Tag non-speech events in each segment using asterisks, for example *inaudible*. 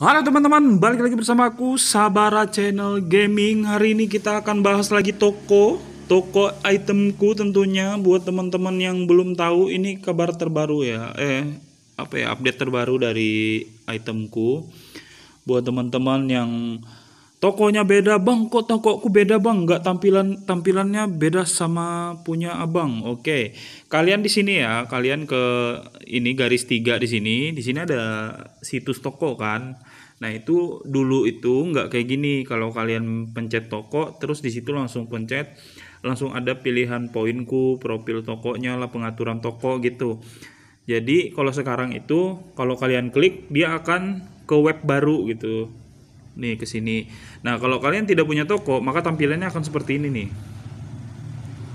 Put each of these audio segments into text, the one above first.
Halo teman-teman, balik lagi bersama aku Sabara Channel Gaming. Hari ini kita akan bahas lagi toko, toko itemku tentunya buat teman-teman yang belum tahu ini kabar terbaru ya. Eh, apa ya? Update terbaru dari itemku. Buat teman-teman yang tokonya beda, Bang. Kok tokoku beda, Bang? Enggak tampilan tampilannya beda sama punya Abang. Oke. Kalian di sini ya, kalian ke ini garis tiga di sini. Di sini ada situs toko kan Nah itu dulu itu nggak kayak gini kalau kalian pencet toko terus di situ langsung pencet langsung ada pilihan poinku, profil tokonya lah, pengaturan toko gitu. Jadi kalau sekarang itu kalau kalian klik dia akan ke web baru gitu. Nih ke sini. Nah, kalau kalian tidak punya toko, maka tampilannya akan seperti ini nih.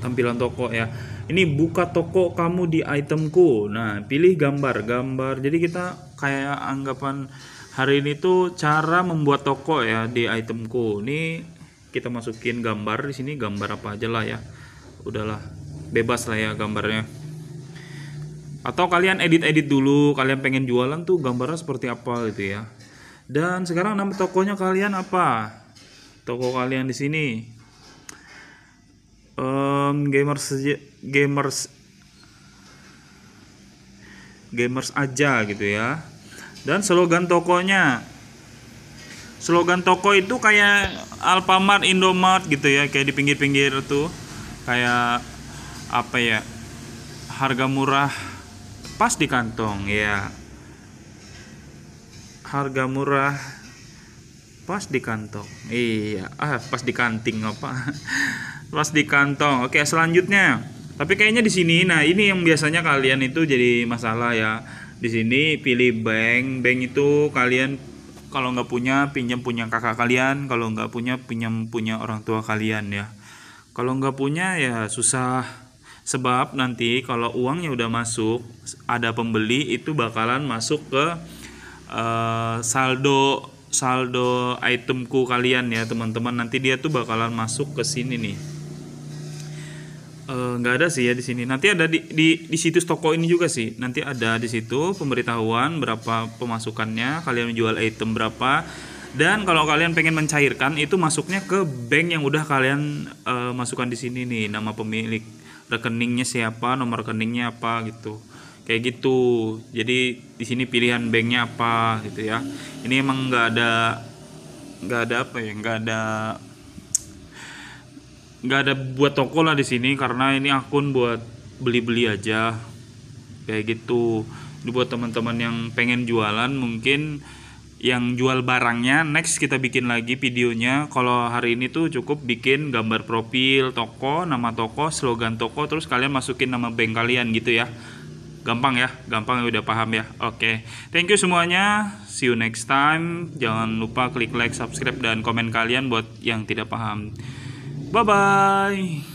Tampilan toko ya. Ini buka toko kamu di itemku. Nah, pilih gambar, gambar. Jadi kita kayak anggapan hari ini tuh cara membuat toko ya di itemku ini kita masukin gambar di sini gambar apa aja lah ya udahlah bebas lah ya gambarnya atau kalian edit-edit dulu kalian pengen jualan tuh gambarnya seperti apa gitu ya dan sekarang nama tokonya kalian apa toko kalian di sini um, gamers gamers gamers aja gitu ya dan slogan tokonya slogan toko itu kayak Alfamart, Indomart gitu ya kayak di pinggir-pinggir tuh kayak apa ya harga murah pas di kantong ya harga murah pas di kantong iya ah pas di kanting apa *laughs* pas di kantong oke selanjutnya tapi kayaknya di sini nah ini yang biasanya kalian itu jadi masalah ya di sini pilih bank bank itu kalian kalau nggak punya pinjam punya kakak kalian kalau nggak punya pinjam punya orang tua kalian ya kalau nggak punya ya susah sebab nanti kalau uangnya udah masuk ada pembeli itu bakalan masuk ke uh, saldo saldo itemku kalian ya teman-teman nanti dia tuh bakalan masuk ke sini nih Eh, nggak uh, ada sih ya di sini. Nanti ada di, di di situs toko ini juga sih. Nanti ada di situ pemberitahuan berapa pemasukannya, kalian jual item berapa. Dan kalau kalian pengen mencairkan itu masuknya ke bank yang udah kalian uh, masukkan di sini nih, nama pemilik rekeningnya siapa, nomor rekeningnya apa gitu. Kayak gitu. Jadi di sini pilihan banknya apa gitu ya. Ini emang nggak ada nggak ada apa ya, nggak ada nggak ada buat toko lah di sini karena ini akun buat beli-beli aja kayak gitu ini buat teman-teman yang pengen jualan mungkin yang jual barangnya next kita bikin lagi videonya kalau hari ini tuh cukup bikin gambar profil toko nama toko slogan toko terus kalian masukin nama bank kalian gitu ya gampang ya gampang ya udah paham ya oke okay. thank you semuanya see you next time jangan lupa klik like subscribe dan komen kalian buat yang tidak paham Bye-bye.